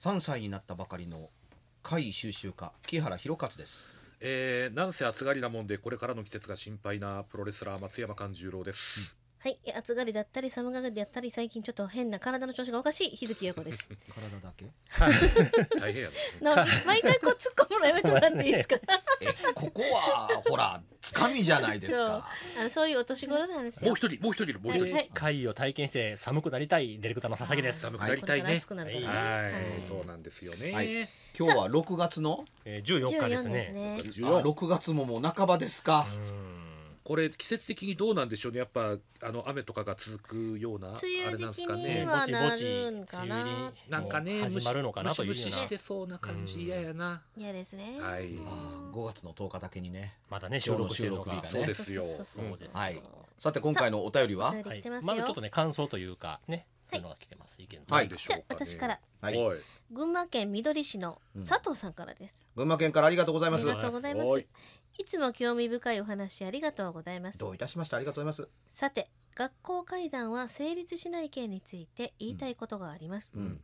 3歳になったばかりの会収集家木原博一ですえー、なんせ暑がりなもんでこれからの季節が心配なプロレスラー松山勘十郎です、はい、暑がりだったり寒がりだったり最近ちょっと変な体の調子がおかしい日月陽子です。体だけ？はい、大変や、ね。毎回こう突っ込むのやめてもらっていいですか？ここはほら掴みじゃないですか。あのそういうお年頃なんですよ。もう一人もう一人いるもう一人。会を体験して寒くなりたいデレクタの佐々木です。寒くなりたいね。はい、そうなんですよね。今日は6月の14日ですね。6月ももう半ばですか。これ季節的にどうなんでしょうねやっぱあの雨とかが続くような梅雨時期にはなるんかな、ね、なんかね始まるのかなというムシムしてそうな感じ嫌やな嫌ですねはい、五月の十日だけにねまだね収録収録日がねそうですよそうですはいさて今回のお便りは、はい、まだちょっとね感想というかねというのが来てます。意見はい、じゃ私から、はい、群馬県みどり市の佐藤さんからです、群馬県からありがとうございます。ありがとうございます。いつも興味深いお話ありがとうございます。どういたしましてありがとうございます。さて、学校会談は成立しない件について言いたいことがあります。うんうん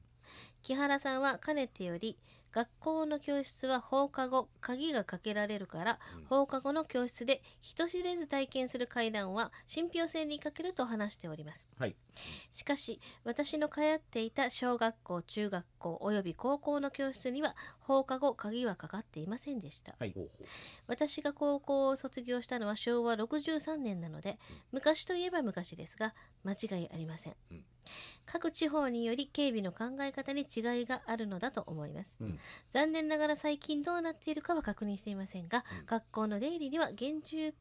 木原さんはかねてより学校の教室は放課後鍵がかけられるから、うん、放課後の教室で人知れず体験する階段は信憑性に欠けると話しております、はい、しかし私の通っていた小学校中学校および高校の教室には放課後鍵はかかっていませんでした、はい、私が高校を卒業したのは昭和63年なので、うん、昔といえば昔ですが間違いありません、うん各地方により警備の考え方に違いがあるのだと思います、うん、残念ながら最近どうなっているかは確認していませんが、うん、学校の出入りには厳重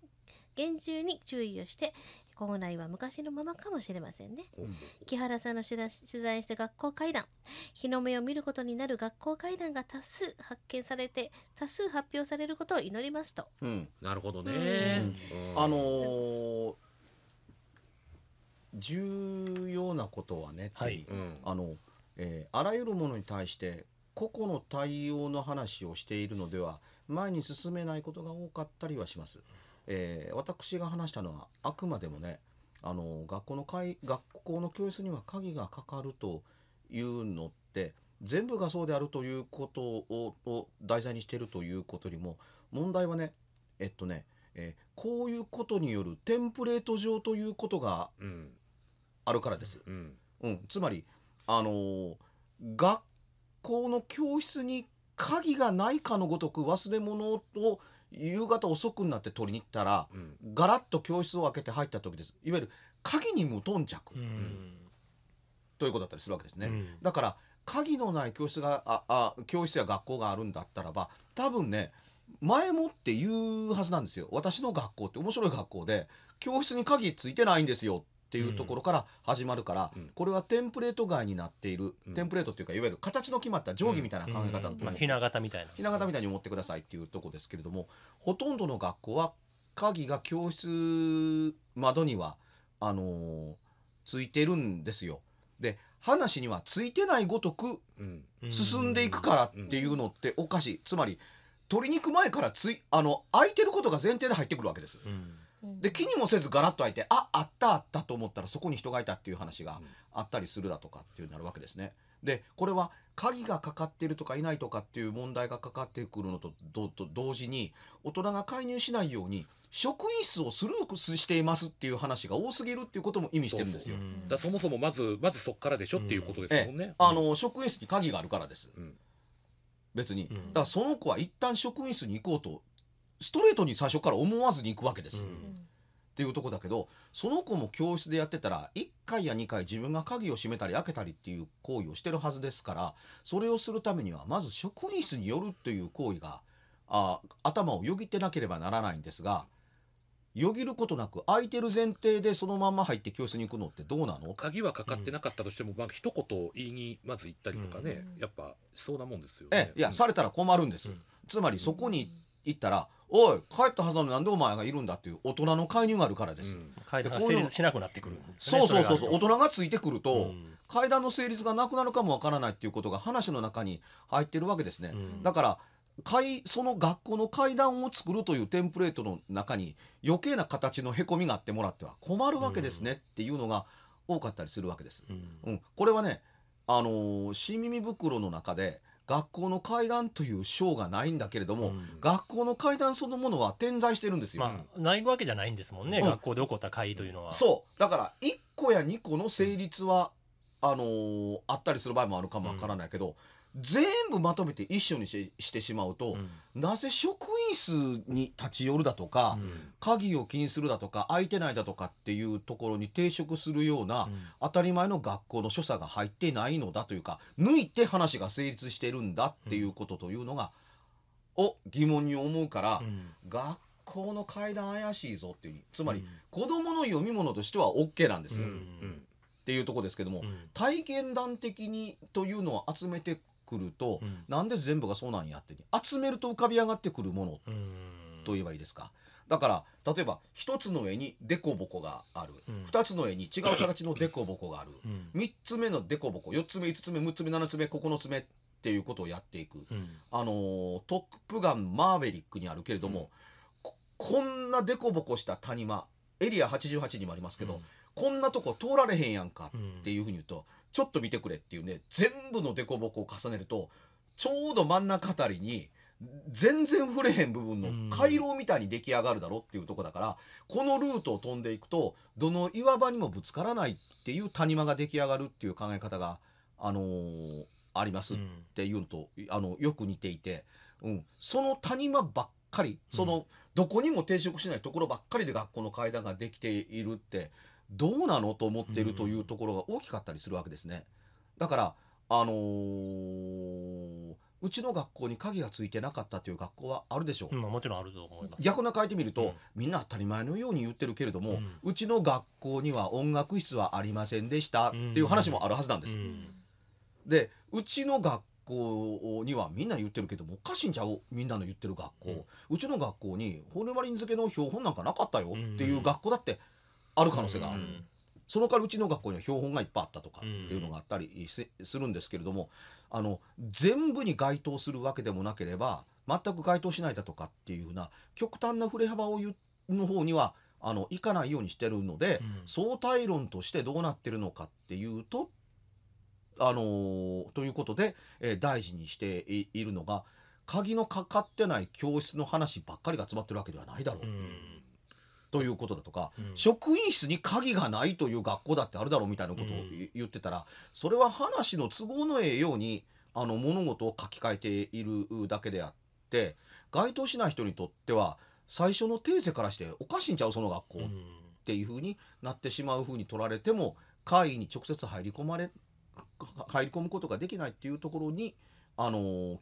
厳重に注意をして校内は昔のままかもしれませんね、うん、木原さんの取材した学校会談日の目を見ることになる学校会談が多数発見されて多数発表されることを祈りますと、うん、なるほどね、うん、あのー、重要なことはね、はい、あの、えー、あらゆるものに対して個々の対応の話をしているのでは前に進めないことが多かったりはします。えー、私が話したのはあくまでもねあの学校の会学校の教室には鍵がかかるというのって全部がそうであるということをを題材にしているということよりも問題はねえっとね、えー、こういうことによるテンプレート上ということが、うんあるからです。うん、うん、つまりあのー、学校の教室に鍵がないかのごとく忘れ物を夕方遅くなって取りに行ったら、うん、ガラッと教室を開けて入った時ですいわゆる鍵に無頓着、うん、ということだったりするわけですね、うん、だから鍵のない教室がああ教室や学校があるんだったらば多分ね前もって言うはずなんですよ私の学校って面白い学校で教室に鍵ついてないんですよっていうところから始まるから、うん、これはテンプレート外になっている、うん、テンプレートっていうかいわゆる形の決まった定規みたいな考え方だと思う、ひな形みたいな形みたいに思ってくださいっていうとこですけれどもほとんどの学校は鍵が教室窓にはあのー、ついてるんですよ。で話にはついてないごとく進んでいくからっていうのっておかしい、つまり取りに行く前からついあの空いてることが前提で入ってくるわけです。うんで気にもせずガラッと開いてああったあったと思ったらそこに人がいたっていう話があったりするだとかっていうなるわけですね。でこれは鍵がかかってるとかいないとかっていう問題がかかってくるのと同時に大人が介入しないように職員室をスルーしていますっていう話が多すぎるっていうことも意味してるんですよ。そだそもそもまずまずそこからでしょっていうことですもんね。あの職員室に鍵があるからです。別に、だからその子は一旦職員室に行こうとストレートに最初から思わずに行くわけです。うん、っていうとこだけどその子も教室でやってたら1回や2回自分が鍵を閉めたり開けたりっていう行為をしてるはずですからそれをするためにはまず職員室によるという行為があ頭をよぎってなければならないんですが。よぎることなく空いてる前提でそのまま入って教室に行くのってどうなの鍵はかかってなかったとしても、うん、まあ一言言いにまず行ったりとかね、うん、やっぱそうなもんですよね、ね、いや、うん、されたら困るんです、つまりそこに行っ行ったら「おい帰ったはずなのになんでお前がいるんだ」っていう大人の介入があるからです。うん成立しなくなってくるね、そうそうそうそう大人がついてくると、うん階段の成立がなくなるかもわからないっていうことが話の中に入ってるわけですね、うんだから階その学校の階段を作るというテンプレートの中に余計な形のへこみがあってもらっては困るわけですねっていうのが多かったりするわけです。うんこれはね、あのー新耳袋の中で学校の階段という章がないんだけれども、うん、学校の階段そのものは点在してるんですよ、まあ、ないわけじゃないんですもんね、うん、学校で起こった怪というのはそうだから1個や2個の成立は、あのー、あったりする場合もあるかもわからないけど、全部まとめて一緒にししてしまうと、うん、なぜ職員数に立ち寄るだとか、うん、鍵を気にするだとか空いてないだとかっていうところに抵触するような、当たり前の学校の所作が入ってないのだというか抜いて話が成立してるんだっていうことというのが、を疑問に思うから、うん、学校の階段怪しいぞっていうつまり、うん、子どもの読み物としては OK なんですよ、うんうん、っていうとこですけども、うん、体験談的にというのを集めてくると、うん、なんで全部がそうなんやって集めると浮かび上がってくるものと言えばいいですか。だから例えば1つの絵にデココがある、うん、2つの絵に違う形のデココがある、うん、3つ目の凸凹ボ4つ目5つ目6つ目7つ目9つ目っていうことをやっていく、うん、あのトップガンマーヴェリック」にあるけれども、ここんなデココした谷間エリア88にもありますけど、うん、こんなとこ通られへんやんかっていうふうに言うと、うん、ちょっと見てくれっていうね全部の凸凹を重ねるとちょうど真ん中あたりに全然触れへん部分の回廊みたいに出来上がるだろっていうとこだから、このルートを飛んでいくとどの岩場にもぶつからないっていう谷間が出来上がるっていう考え方が、あのー、ありますっていうのと、うん、あのよく似ていて、うん、その谷間ばっかりその、どこにも抵職しないところばっかりで学校の階段ができているってどうなのと思っているというところが大きかったりするわけですね。だからあのー、うちの学校に鍵がついてなかったという学校はあるでしょう、まあ、もちろんあると思います逆な書いてみると、うん、みんな当たり前のように言ってるけれども、うん、うちの学校には音楽室はありませんでしたっていう話もあるはずなんです。うん、でうちの学校にはみんな言ってるけどもおかしいんちゃうみんなの言ってる学校、うん、うちの学校にホルマリン漬けの標本なんかなかったよっていう学校だってある可能性がある。うんその代わりうちの学校には標本がいっぱいあったとかっていうのがあったりするんですけれども、あの全部に該当するわけでもなければ全く該当しないだとかっていうふうな極端な振れ幅を言の方にはあのいかないようにしてるので、相対論としてどうなってるのかっていうとあのー、ということで、えー、大事にしているのが鍵のかかってない教室の話ばっかりが詰まってるわけではないだろう。ということだとか、うん、職員室に鍵がないという学校だってあるだろうみたいなことを言ってたら、それは話の都合のええようにあの物事を書き換えているだけであって該当しない人にとっては最初の訂正からしておかしいんちゃうその学校っていうふうになってしまうふうに取られても会議に直接入り込まれ入り込むことができないっていうところに、あのー、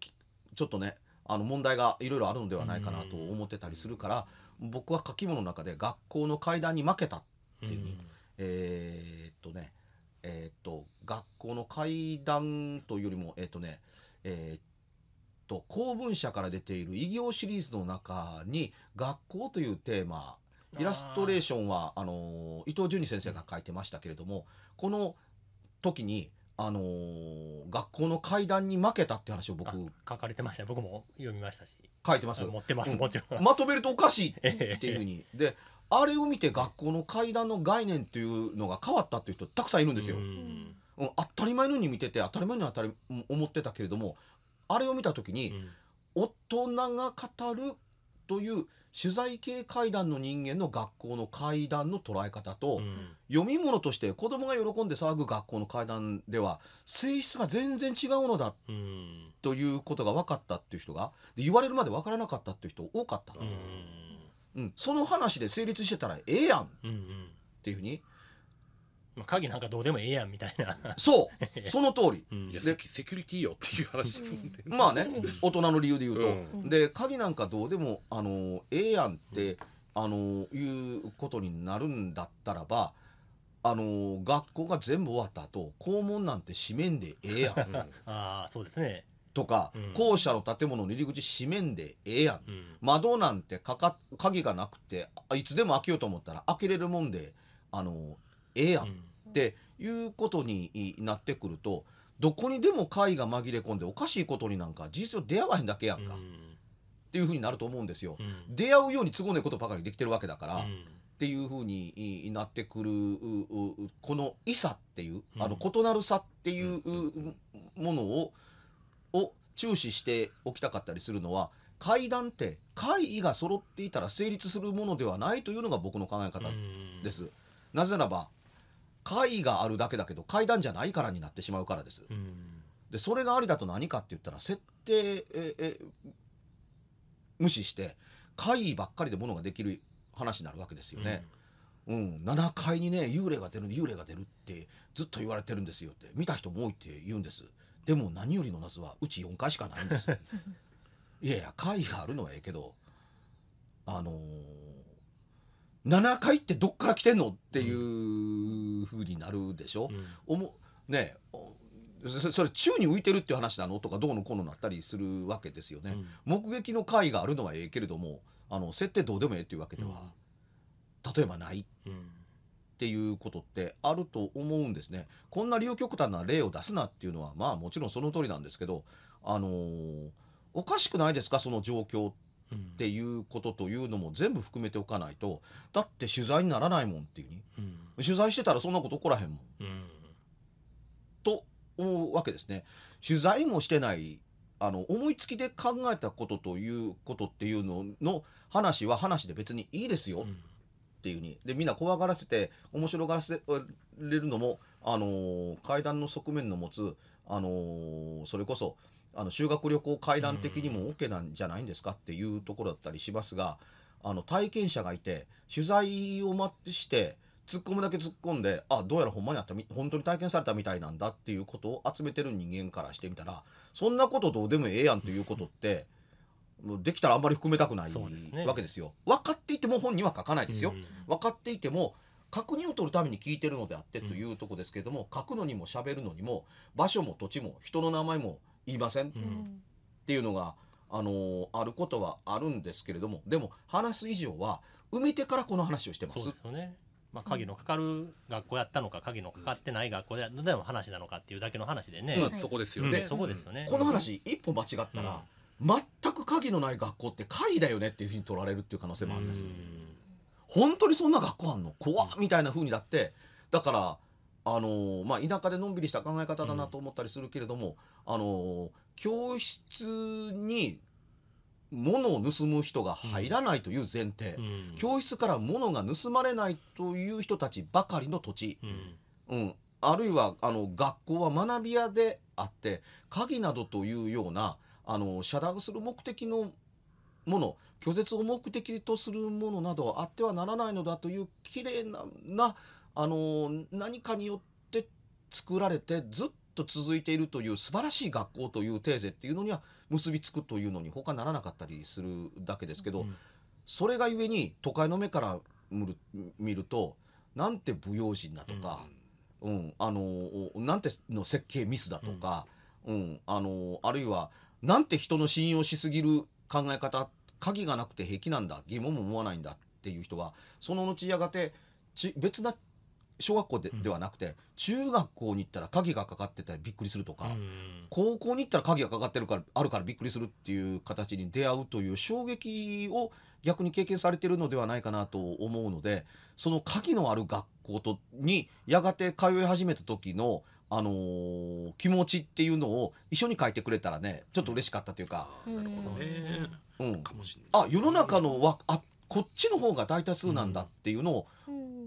ちょっとねあの問題がいろいろあるのではないかなと思ってたりするから僕は書き物の中で学校の階段に負けたっていううえー、っとねえー、っと学校の階段というよりもえっとねえっと公文社から出ている異業シリーズの中に学校というテーマイラストレーションはあの伊藤淳二先生が書いてましたけれどもこの時にあのー、学校の怪談に負けたって話を僕書かれてました僕も読みましたし書いてます持ってます、うん、もちろんまとめるとおかしいっていうふうに であれを見て学校の怪談の概念っていうのが変わったっていう人たくさんいるんですよ。うん当たり前のように見てて当たり前のように当たり思ってたけれどもあれを見た時に、うん、大人が語るという取材系怪談の人間の学校の怪談の捉え方と、うん、読み物として子供が喜んで騒ぐ学校の怪談では性質が全然違うのだ、うん、ということが分かったっていう人が言われるまで分からなかったっていう人多かった、うん、うん、その話で成立してたらええやん、うんうん、っていうふうにまあ、鍵なんかどうでもええやんみたいなそう その通り、うん、セキュリティよっていう話ですんでまあね 大人の理由で言うと、うん、で鍵なんかどうでもあのええやんって、あのいうことになるんだったらばあの学校が全部終わった後校門なんて閉めんでええやん ああそうですねとか、うん、校舎の建物の入り口閉めんでええやん、うん、窓なんてかか鍵がなくていつでも開けようと思ったら開けれるもんであのええやんっていうことになってくるとどこにでも会が紛れ込んでおかしいことになんか事実上出会わへんだけやんか、っていうふうになると思うんですよ。出会うように都合のいいことばかりできてるわけだから、っていうふうになってくるこの「異さ」っていう、あの異なるさっていうものをを注視しておきたかったりするのは階段って会議が揃っていたら成立するものではないというのが僕の考え方です。なぜならば階があるだけだけど階段じゃないからになってしまうからです。でそれがありだと何かって言ったら設定え無視して怪ばっかりで物ができる話になるわけですよね。うん、うん、7階にね幽霊が出る幽霊が出るってずっと言われてるんですよって見た人も多いって言うんですでも何よりの謎はうち4回しかないんです いやいや怪があるのはええけどあのー7階ってどっから来てんのっていうふうになるでしょ。うん、ねそれ宙に浮いてるっていう話なのとかどうのこうのなったりするわけですよね。うん、目撃の回があるのはええけれどもあの設定どうでもええっていうわけでは、うん、例えばない。っていうことってあると思うんですね。こんな利用極端な例を出すなっていうのはまあもちろんその通りなんですけど、あのー、おかしくないですかその状況っっていうことというのも全部含めておかないとだって取材にならないもんっていうに、うん、取材してたらそんなこと起こらへんもん、うん、と思うわけですね。取材もしてないあの思いつきで考えたことということっていうのの話は話で別にいいですよっていうにでみんな怖がらせて面白がらせれるのも、あのー、階段の側面の持つ、あのー、それこそ、あの修学旅行会談的にも OK なんじゃないんですかっていうところだったりしますがあの体験者がいて取材を待ってして突っ込むだけ突っ込んであどうやらほんまにあった本当に体験されたみたいなんだっていうことを集めてる人間からしてみたらそんなことどうでもええやんということって。できたらあんまり含めたくない、わけですよ。分かっていても本には書かないですよ。うん、分かっていても確認を取るために聞いてるのであってというとこですけれども、うん、書くのにも喋るのにも場所も土地も人の名前も言いません、っていうのが、あのー、あることはあるんですけれどもでも話す以上は埋めてからこの話をしてます。そうですよねまあ、鍵のかかる学校やったのか鍵のかかってない学校での話なのかっていうだけの話でね、そこですよね,、そこですよねこの話一歩間違ったら、全く鍵のない学校って鍵だよねっていうふうに取られるっていう可能性もあるんです。本当にそんな学校あんの怖みたいなふうにだってだからあのまあ、田舎でのんびりした考え方だなと思ったりするけれども、うん、あの教室に物を盗む人が入らないという前提、うん、教室から物が盗まれないという人たちばかりの土地、うん、うん、あるいはあの学校は学び屋であって鍵などというようなあの遮断する目的のもの拒絶を目的とするものなどあってはならないのだというきれいななあの何かによって作られてずっと続いているという素晴らしい学校というテーゼっていうのには結びつくというのに他ならなかったりするだけですけど、うん、それがゆえに都会の目から見るとなんて不用心だとか、うん、うん、あのなんての設計ミスだとか、うん、うん、あのあるいはなんて人の信用しすぎる考え方鍵がなくて平気なんだ疑問も思わないんだっていう人はその後やがてち別な小学校で,、ではなくて中学校に行ったら鍵がかかってたりびっくりするとか、高校に行ったら鍵がかかってるからあるからびっくりするっていう形に出会うという衝撃を逆に経験されてるのではないかなと思うのでその鍵のある学校とにやがて通い始めた時のあのー、気持ちっていうのを一緒に書いてくれたらねちょっと嬉しかったというか。なるほどね、うん、あ世の中のはあこっちの方が大多数なんだっていうのを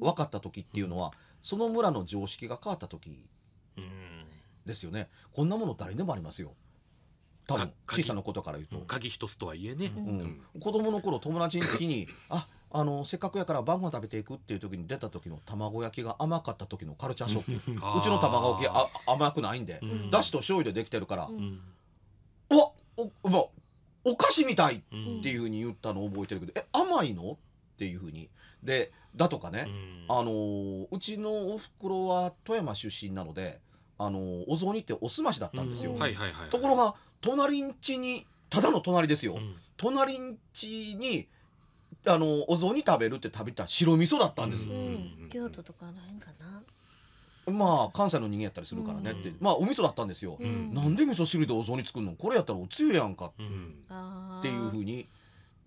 分かった時っていうのは、その村の常識が変わった時ですよねこんなもの誰でもありますよ多分小さなことから言うと、鍵一つとはいえね、うん子供の頃友達の時に ああのせっかくやから晩ご飯食べていくっていう時に出た時の卵焼きが甘かった時のカルチャーショック うちの卵焼きあ甘くないんで、うんだしと醤油でできてるから、うんうわおうまお菓子みたいっていうふうに言ったのを覚えてるけど、え甘いのっていうふうにでだとかね、あのうちのおふくろは富山出身なのであのお雑煮っておすましだったんですよ、ところが隣んちにただの隣ですよ、うん、隣んちにあのお雑煮食べるって食べた白味噌だったんです、うん、京都とかあの辺かなまあ関西の人間やったりするからねって、うん、まあお味噌だったんですよ、うん、なんで味噌汁でお雑煮作るのこれやったらおつゆやんか、っていうふうに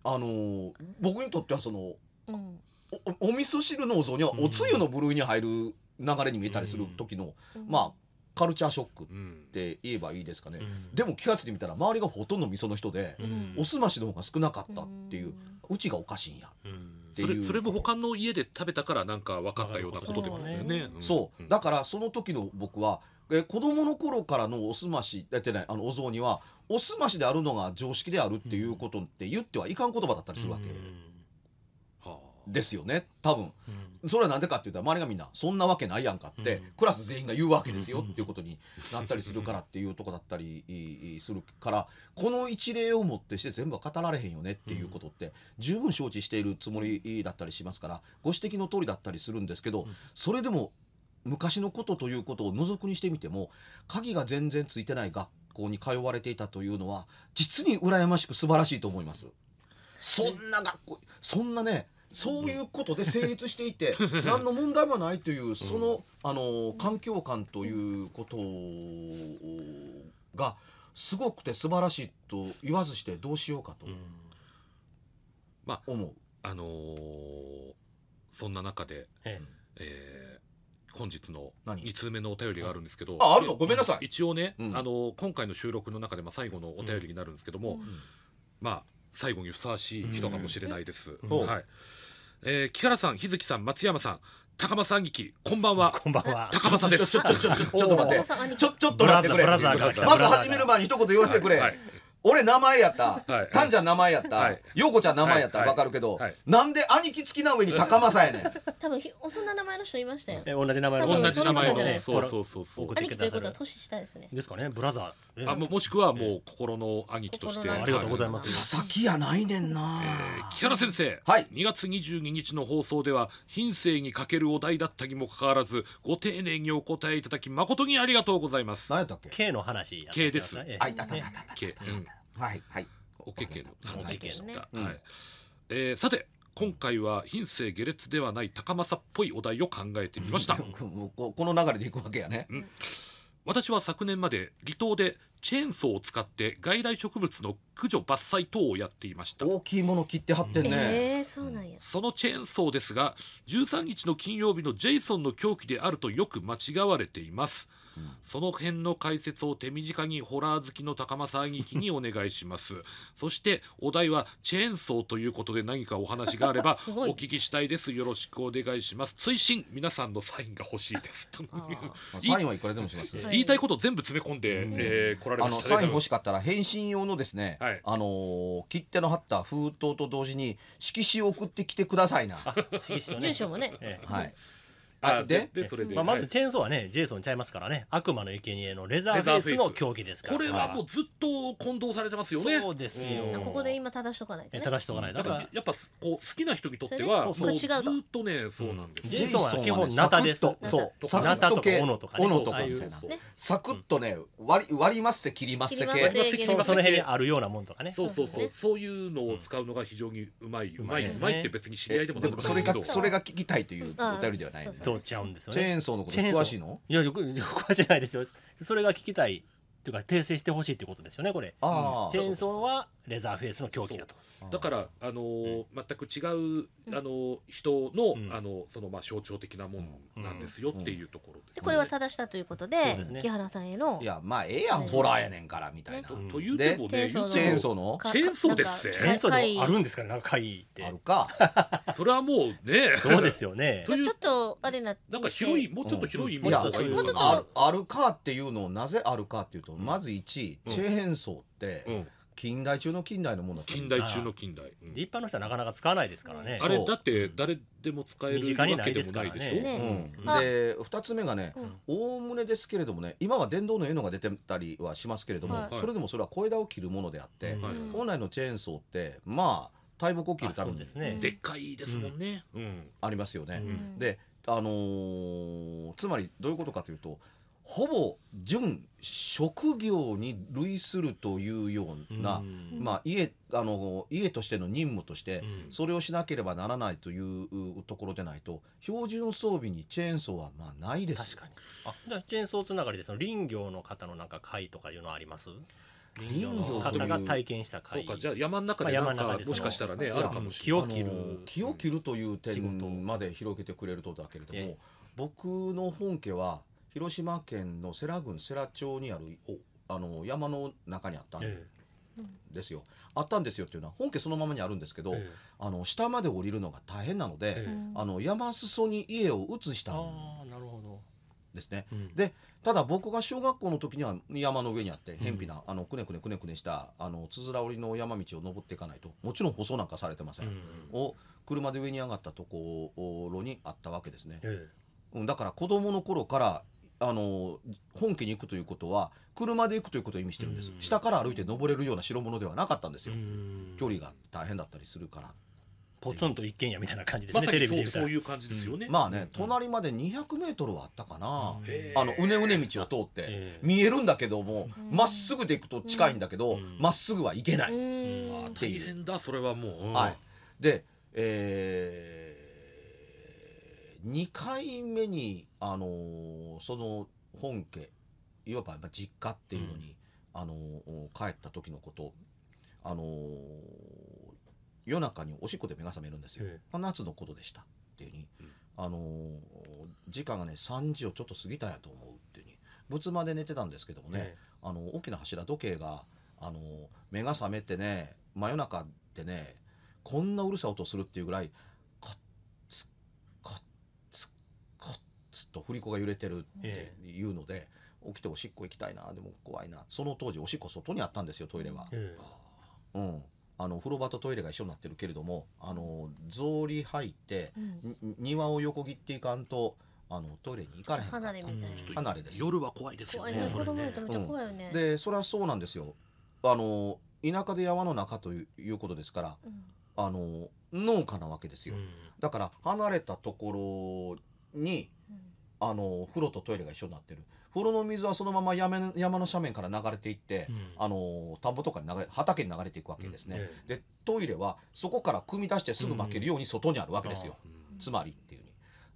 あの僕にとってはその、うんおお味噌汁のお雑煮はおつゆの部類に入る流れに見えたりする時の、まあカルチャーショックって言えばいいですかね、でも気が付いてみたら周りがほとんど味噌の人で、おすましの方が少なかったっていう、うちがおかしいんやっていう、それも他の家で食べたからなんか分かったようなことですよね。そうだからその時の僕はえ子供の頃からのおすましやってないあのお雑煮はおすましであるのが常識であるっていうことって言ってはいかん言葉だったりするわけですよね多分、うん、それは何でかって言ったら周りがみんな「そんなわけないやんか」って、うん、クラス全員が言うわけですよっていうことになったりするからっていうとこだったりするからこの一例をもってして全部は語られへんよねっていうことって十分承知しているつもりだったりしますからご指摘の通りだったりするんですけどそれでも昔のことということを覗くにしてみても鍵が全然ついてない学校に通われていたというのは実に羨ましく素晴らしいと思います。そんな学校そんなねそういうことで成立していて 何の問題もないというその,、あの環境感ということがすごくて素晴らしいと言わずしてどうしようかと、まあ、思う。あのー、そんな中で、ええー、本日の2通目のお便りがあるんですけど、ああるのごめんなさい一応ね、うん、あのー、今回の収録の中で、まあ、最後のお便りになるんですけども、うん、まあ最後にふさわしい人かもしれないです。うん、はいえー、木原さん、日月さん、松山さん、高松さん劇、こんばんは。こんばんは。高松です。ちょ、ちょ、ちょ、ちょっと待って。ちょ、ちょっと待ってくれ。まず始める前に一言言わせてくれ。俺名前やった。かんちゃん名前やった。ようこちゃん名前やった。わかるけど、なんで兄貴付きな上に高政やねん。多分ひそんな名前の人いましたよ。同じ名前同じ名前のそうそうそうそう。兄貴ということは年下ですね。ですかね、ブラザー。あ、ももしくはもう心の兄貴として。ありがとうございます。佐々木やないねんな。木原先生。はい。2月22日の放送では、品性にかけるお題だったにもかかわらず、ご丁寧にお答えいただき誠にありがとうございます。何やったっけ？K の話。K です。あいたたたたた。K。はいはいおけけのおけけはいえー、さて今回は品性下劣ではない高政っぽいお題を考えてみました この流れでいくわけやね、うん、私は昨年まで離島でチェーンソーを使って外来植物の駆除伐採等をやっていました大きいもの切ってはってね、うん、えー、そうなんやそのチェーンソーですが13日の金曜日のジェイソンの狂気であるとよく間違われていますその辺の解説を手短にホラー好きの高間さん劇にお願いします そしてお題はチェーンソーということで何かお話があればお聞きしたいですよろしくお願いします追伸皆さんのサインが欲しいですサインはいくらでもします、言いたいこと全部詰め込んで、うえ来られました、サイン欲しかったら返信用のですね、はい、あの切手の貼った封筒と同時に色紙を送ってきてくださいな色紙、住所もね、はいあででそれで、まあ、まずチェーンソーはねジェイソンちゃいますからね悪魔の生贄のレザーフェイスの競技ですからこれはもうずっと混同されてますよねそうですよ、うん、ここで今正しとかないと、ね、正しとかないだからやっぱこう好きな人にとってはそうそうずっとねそうなんです、うん、ジェイソンは基本ナタですそうナタとか斧とかね斧とかみたいな、サクッとね割り、割りまっせ切りますせ系その辺にあるようなもんとかねそうそうそうそういうのを使うのが非常にうまいうまいうまいって別に知り合いでもなくそれがそれが聞きたいというお便りではないですそう、ちゃうんですよねチェーンソーのこと詳しいのいやよく詳しくないですよそれが聞きたいというか訂正してほしいってことですよねこれチェーンソーはレザーフェイスの凶器だとだからあのー、全く違うあのー、人の、うん、あのそのまあ象徴的なもんなんですよっていうところで、ね、これは正したということで、ね、木原さんへのいやまあええやんホラーやねんからみたいな、ね、というでもねチェーンソーのチェーンソーですチェーンソーであるんですかねなんか会ってあるか それはもうねそうですよね ちょっとあれななんか広いもうちょっと広いイメーうん、もうちょっとあるかっていうのをなぜあるかっていうとまず1チェーンソーって近代中の近代のもの近代中の近代、一般の人はなかなか使わないですからねあれだって誰でも使えるわけでもないでしょ、で2つ目がねおおむねですけれどもね今は電動の絵のが出てたりはしますけれども、それでもそれは小枝を切るものであって、本来のチェーンソーってまあ大木を切るためにです、ね、でっかいですもんね、うん、ありますよね、であのつまりどういうことかというとほぼ準職業に類するというような、まあ、家あの家としての任務としてそれをしなければならないというところでないと標準装備にチェーンソーはまあないです確かにあじゃあチェーンソーつながりでその林業の方のなんか会とかいうのはあります林業の方が体験した会そうかじゃあ山の中でなんか、まあ、もしかしたらねあるかもしれない木を切る木を切るという点まで広げてくれるとだけれども、僕の本家は広島県の世羅郡世羅町にあるあの山の中にあったんですよ、ええ、あったんですよっていうのは本家そのままにあるんですけど、え、あの下まで降りるのが大変なので、あの山裾に家を移したんですね。うん、でただ僕が小学校の時には山の上にあって偏僻な、うん、あのくねくねくねくねしたあのつづら折りの山道を登っていかないともちろん舗装なんかされてません、うんうん、を車で上に上がったところにあったわけですね。うん、だから子供の頃からあの本家に行くということは車で行くということを意味してるんです下から歩いて登れるような代物ではなかったんですよ距離が大変だったりするからポツンと一軒家みたいな感じですね、ま、テレビでそういう感じですよね、まあね、隣まで200メートルはあったかな、うあのうねうね道を通って見えるんだけどもまっすぐで行くと近いんだけどまっすぐはいけない大変だそれはもう、はい、でええ2回目に、あのー、その本家いわば実家っていうのに、うん、あのー、帰った時のこと、あのー、夜中におしっこで目が覚めるんですよ、夏のことでしたっていうに、うん、あの時間がね3時をちょっと過ぎたんやと思うっていうに仏間で寝てたんですけどもね、あの大きな柱時計が、あの目が覚めてね真夜中でねこんなうるさい音するっていうぐらいと振り子が揺れてるっていうので、起きておしっこ行きたいなでも怖いなその当時おしっこ外にあったんですよトイレは、うんあの風呂場とトイレが一緒になってるけれどもあの草履入って、庭を横切っていかんとあのトイレに行かれへん離れみたいな離れです夜は怖いですよね子供ちゃ怖いよね、でそれはそうなんですよあの田舎で山の中ということですから、あの農家なわけですよ、だから離れたところにあの風呂とトイレが一緒になってる風呂の水はそのまま山の山の斜面から流れていって、うん、あの田んぼとかに流れ畑に流れていくわけですね、うんでトイレはそこから汲み出してすぐ負けるように外にあるわけですよ、うん、つまりっていうに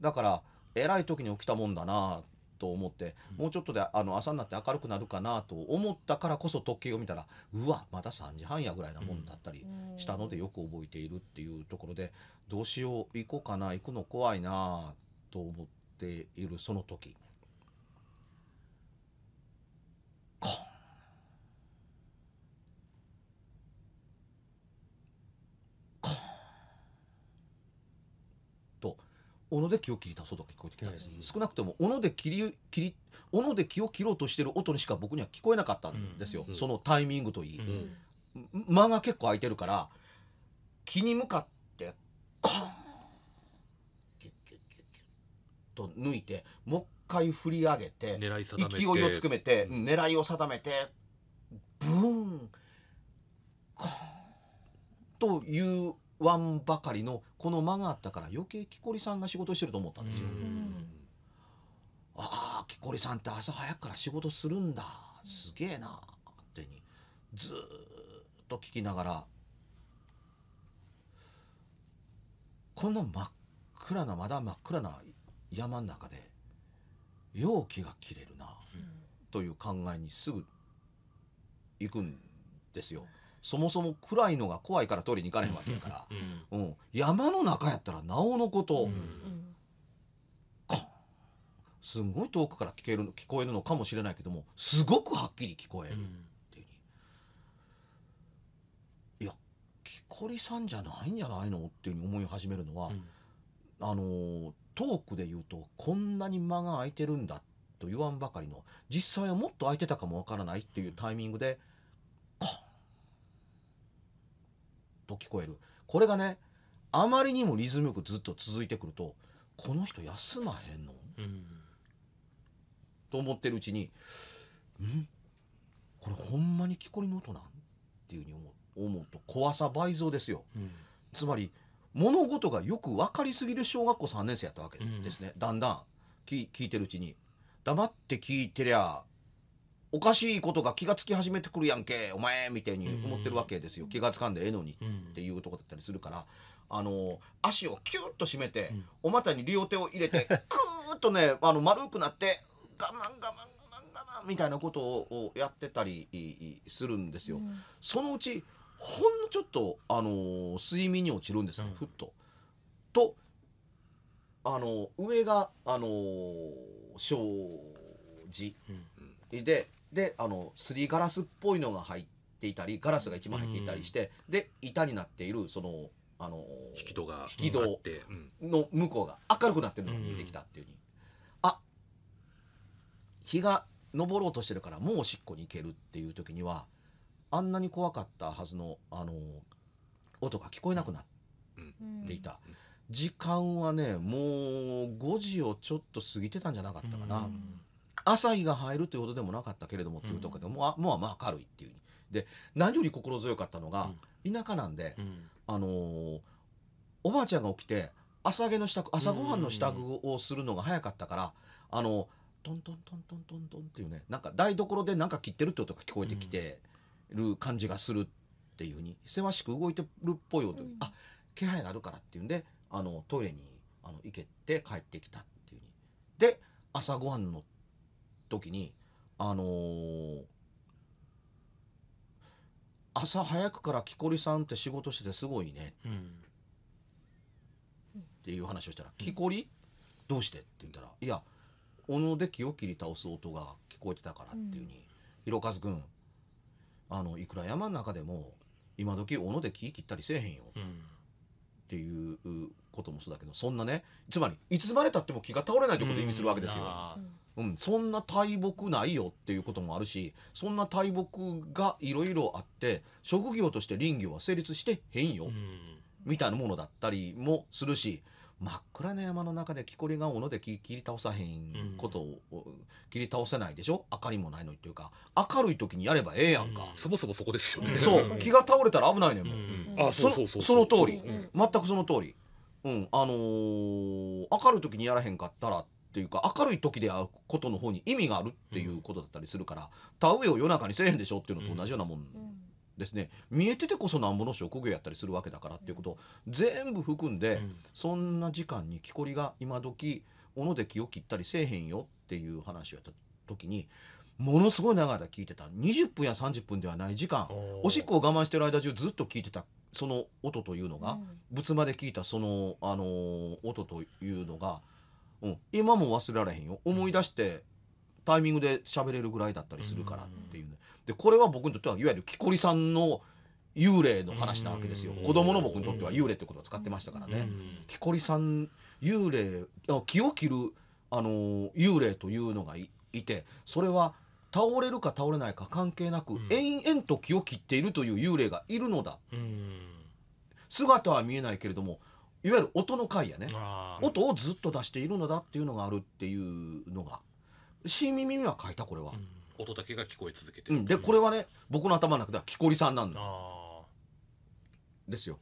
だからえらい時に起きたもんだなと思って、もうちょっとであの朝になって明るくなるかなと思ったからこそ時計を見たらうわまだ3時半やぐらいなもんだったりしたのでよく覚えているっていうところでどうしよう行こうかな行くの怖いなと思って。ているその時コンコンと斧で木を切り出そうと聞こえてきたんです、えー、少なくとも斧で切り切り斧で木を切ろうとしてる音にしか僕には聞こえなかったんですよ、うん、そのタイミングといい、うん、間が結構空いてるから気に向かってコンと抜いてもう一回振り上げて勢いをつくめて、うん、狙いを定めてブーンコーンというワンばかりのこの間があったから余計木こりさんが仕事してると思ったんですよ。ああ木こりさんって朝早くから仕事するんだすげえなってにずっと聞きながらこんな真っ暗なまだ真っ暗な山の中で容器が切れるなという考えにすぐ行くんですよ。そもそも暗いのが怖いから取りに行かれへんわけやから、うん、山の中やったらなおのこと、すごい遠くから聞ける聞こえるのかもしれないけどもすごくはっきり聞こえるっていう、うん、いや木こりさんじゃないんじゃないのっていうふうに思い始めるのは、うん、あのトークで言うとこんなに間が空いてるんだと言わんばかりの実際はもっと空いてたかもわからないっていうタイミングでコンと聞こえるこれがねあまりにもリズムよくずっと続いてくるとこの人休まへんの、うん、と思ってるうちに「んこれほんまに木こりの音なん?」っていうふうに思うと怖さ倍増ですよ。うん、つまり物事がよく分かりすぎる小学校3年生やったわけですね、うん、だんだん聞いてるうちに黙って聞いてりゃおかしいことが気がつき始めてくるやんけお前みたいに思ってるわけですよ、うん、気がつかんでええのにっていうとこだったりするから。あの足をキュッと締めて、うん、お股に両手を入れて クーッとねあの丸くなって我慢我慢我慢我慢みたいなことをやってたりするんですよ。うん、そのうちほんのちょっと、あのー睡眠に落ちるんですね、うんふっと。と、あのー上が、あのー障子うんでであのすりガラスっぽいのが入っていたりガラスが一枚入っていたりして、で板になっているそのあのー引き戸が引き戸の向こうが明るくなってるのが見えてきたっていうに、あ日が昇ろうとしてるからもうおしっこに行けるっていう時にはあんなに怖かったはずの、あの音が聞こえなくなっていた、うん、時間はねもう5時をちょっと過ぎてたんじゃなかったかな、うん、朝日が入るということでもなかったけれどもっていうとこで、うん、もうまあ明るいっていうで何より心強かったのが、田舎なんで、あのー、おばあちゃんが起きて朝げの支度朝ごはんの支度をするのが早かったから、あのトントントントントントンっていうねなんか台所でなんか切ってるって音が聞こえてきて。うんる感じがするっていうふうにせわしく動いてるっぽい音、うん、あ気配があるからっていうんであのトイレにあの行けて帰ってきたっていうにで朝ごはんの時にあのー、朝早くから木こりさんって仕事しててすごいね、うん、っていう話をしたら「木こりどうして?」って言ったら「いや小野で木を切り倒す音が聞こえてたから」っていうに「ひろかずくんあのいくら山の中でも今時斧で木切ったりせえへんよ、うん、っていうこともそうだけどそんなねつまりいつまでたっても木が倒れないとことを意味するわけですよ。うん、そんな大木ないよっていうこともあるしそんな大木がいろいろあって職業として林業は成立してへんよ、みたいなものだったりもするし真っ暗な山の中で木こりが斧で切り倒さへんことを、切り倒せないでしょ明かりもないのにていうか明るい時にやればええやんか、そもそもそこですよねそう木が倒れたら危ないねんもん、あそうそうそうその通り、全くその通りうんあのー、明るい時にやらへんかったらっていうか明るい時であることの方に意味があるっていうことだったりするから、田植えを夜中にせえへんでしょっていうのと同じようなもんですね見えててこそなんぼの職業やったりするわけだからっていうことを全部含んで、うん、そんな時間に木こりが今時斧で木を切ったりせえへんよっていう話をやった時にものすごい長い間聞いてた20分や30分ではない時間おしっこを我慢してる間中ずっと聞いてたその音というのが、うん、仏間で聞いたその、あのー、音というのが、うん、今も忘れられへんよ思い出して、タイミングで喋れるぐらいだったりするからっていうね、でこれは僕にとってはいわゆる木こりさんの幽霊の話なわけですよ子供の僕にとっては幽霊ってことを使ってましたからね木こりさん幽霊木を切るあの幽霊というのがいてそれは倒れるか倒れないか関係なく、うん、延々と気を切っているという幽霊がいるのだ、うん、姿は見えないけれどもいわゆる音の回やね音をずっと出しているのだっていうのがあるっていうのが「新耳には書いたこれは。う音だけが聞こえ続けてる、うん、でこれはね僕の頭の中では木こりさんなんだですよ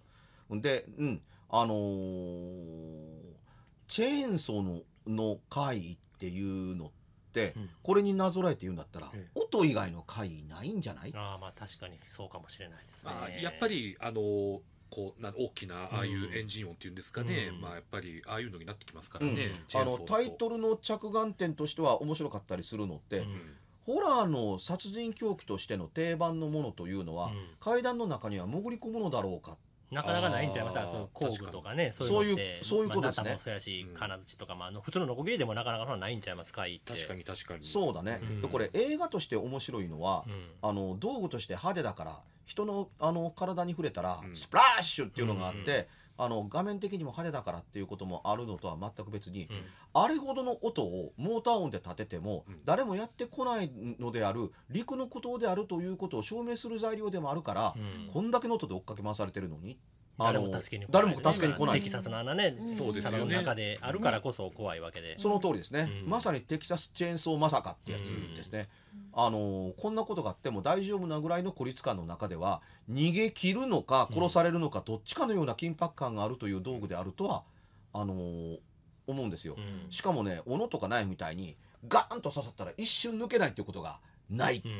でうんあのー、チェーンソーのの会っていうのってっこれになぞらえて言うんだったら、音以外の会ないんじゃないあまあ確かにそうかもしれないですね。やっぱりあのこうな大きなああいうエンジン音っていうんですかね、うん、まあ、やっぱりああいうのになってきますからね、うん、あのタイトルの着眼点としては面白かったりするのって、うん、ホラーの殺人狂気としての定番のものというのは、うん、階段の中には潜り込むのだろうかなかなかないんじゃまたその工具とかね、そういうそういう、ことですね。まあ、もそうやし、金槌とか、まあ、普通のノコギリでもなかなかないんちゃいますか、い確かに確かに。そうだね。うん、で、これ映画として面白いのは、うん、あの、道具として派手だから、人のあの体に触れたら、うん、スプラッシュっていうのがあって、あの画面的にも派手だからっていうこともあるのとは全く別に、うん、あれほどの音をモーター音で立てても、誰もやってこないのである陸の孤島であるということを証明する材料でもあるから、こんだけの音で追っかけ回されてるのに誰も助けに来ない、ね、来ないテキサスの穴ね、うん、そうですよね中であるからこそ怖いわけで、その通りですね、うん、まさにテキサスチェーンソーまさかってやつですね、うん、あのこんなことがあっても大丈夫なぐらいの孤立感の中では逃げ切るのか殺されるのかどっちかのような緊迫感があるという道具であるとはあの思うんですよ、しかもね斧とかナイフみたいにガーンと刺さったら一瞬抜けないっていうことがない、うん、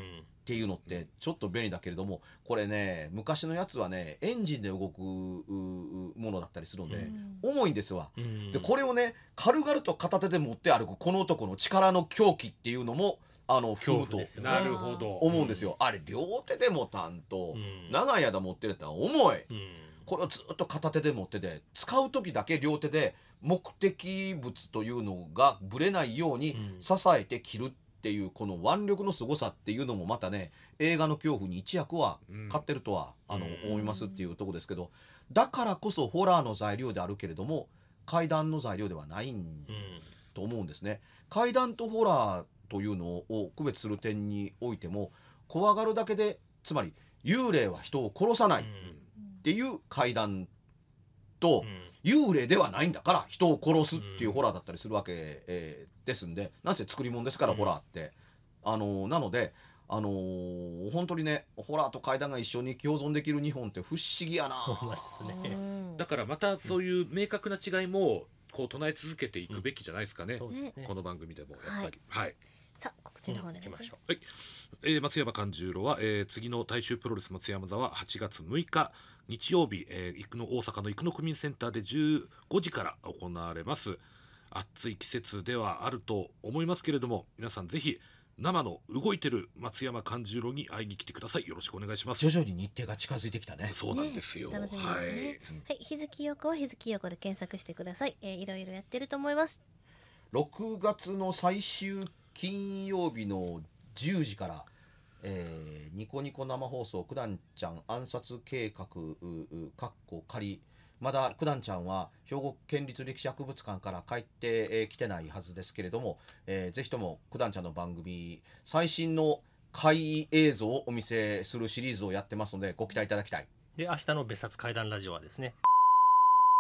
っていうのってちょっと便利だけれどもこれね昔のやつはねエンジンで動くものだったりするんで、うん、重いんですわ、うん、でこれをね軽々と片手で持って歩くこの男の力の狂気っていうのもあの含むと思うんですよ、あれ両手で持たんと、長い間持ってるって重い、これをずっと片手で持ってて使う時だけ両手で目的物というのがぶれないように支えて切るっっていうこの腕力の凄さっていうのもまたね映画の恐怖に一役は勝ってるとは、あの思いますっていうとこですけどだからこそホラーの材料であるけれども階段の材料ではないんと思うんですね。階段とホラーというのを区別する点においても怖がるだけでつまり幽霊は人を殺さないっていう階段と、うん幽霊ではないんだから人を殺すっていうホラーだったりするわけ、えー、ですんでなぜせ作り物ですからホラーって。あのー、なのであのー、本当にねホラーと怪談が一緒に共存できる日本って不思議やな、ね、だからまたそういう明確な違いもこう唱え続けていくべきじゃないですかねうんね、この番組でもやっぱり、はい、はい、さあ告知の方でいきましょう、はいえー、松山勘十郎は、えー、次の大衆プロレス松山座は8月6日日曜日、えー、生野大阪の生野区民センターで15時から行われます。暑い季節ではあると思いますけれども、皆さんぜひ、生の動いてる松山勘十郎に会いに来てください。よろしくお願いします。徐々に日程が近づいてきたね。そうなんですよ。ね、楽しみですね。はい、はい、日月横は日月横で検索してください。えー、いろいろやってると思います。6月の最終金曜日の10時からえー、ニコニコ生放送、九段ちゃん暗殺計画、かっこ仮。まだ九段ちゃんは兵庫県立歴史博物館から帰ってきてないはずですけれども、えー、ぜひとも九段ちゃんの番組、最新の怪異映像をお見せするシリーズをやってますので、ご期待いただきたい。で、明日の別冊怪談ラジオはですね、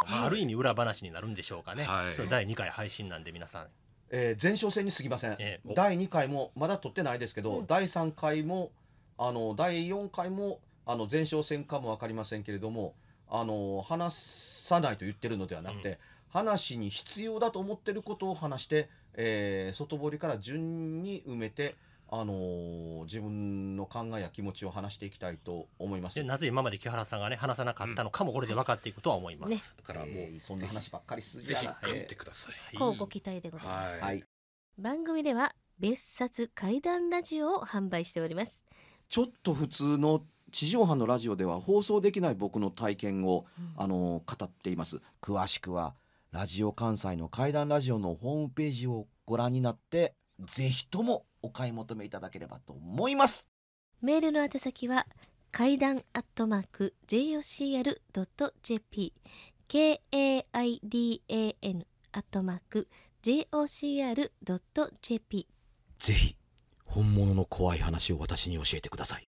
あ、ある意味裏話になるんでしょうかね、はい、第2回配信なんで皆さんえー、前哨戦にすぎません、えー、第2回もまだ取ってないですけど、うん、第3回もあの第4回もあの前哨戦かも分かりませんけれどもあの話さないと言ってるのではなくて、うん、話に必要だと思ってることを話して、えー、外堀から順に埋めて。あのー、自分の考えや気持ちを話していきたいと思います。なぜ今まで木原さんがね、話さなかったのかも、これで分かっていくとは思います。うんね、だからもう、そんな話ばっかりすぜひ、買ってください。えー、こうご期待でございます。はい、番組では、別冊怪談ラジオを販売しております。ちょっと普通の地上波のラジオでは放送できない僕の体験を、うん、あの語っています。詳しくは、ラジオ関西の怪談ラジオのホームページをご覧になって、ぜひともお買い求めいただければと思いますメールの宛先は階段アットマーク jocr.jp k-a-i-d-a-n アットマーク jocr.jp ぜひ本物の怖い話を私に教えてください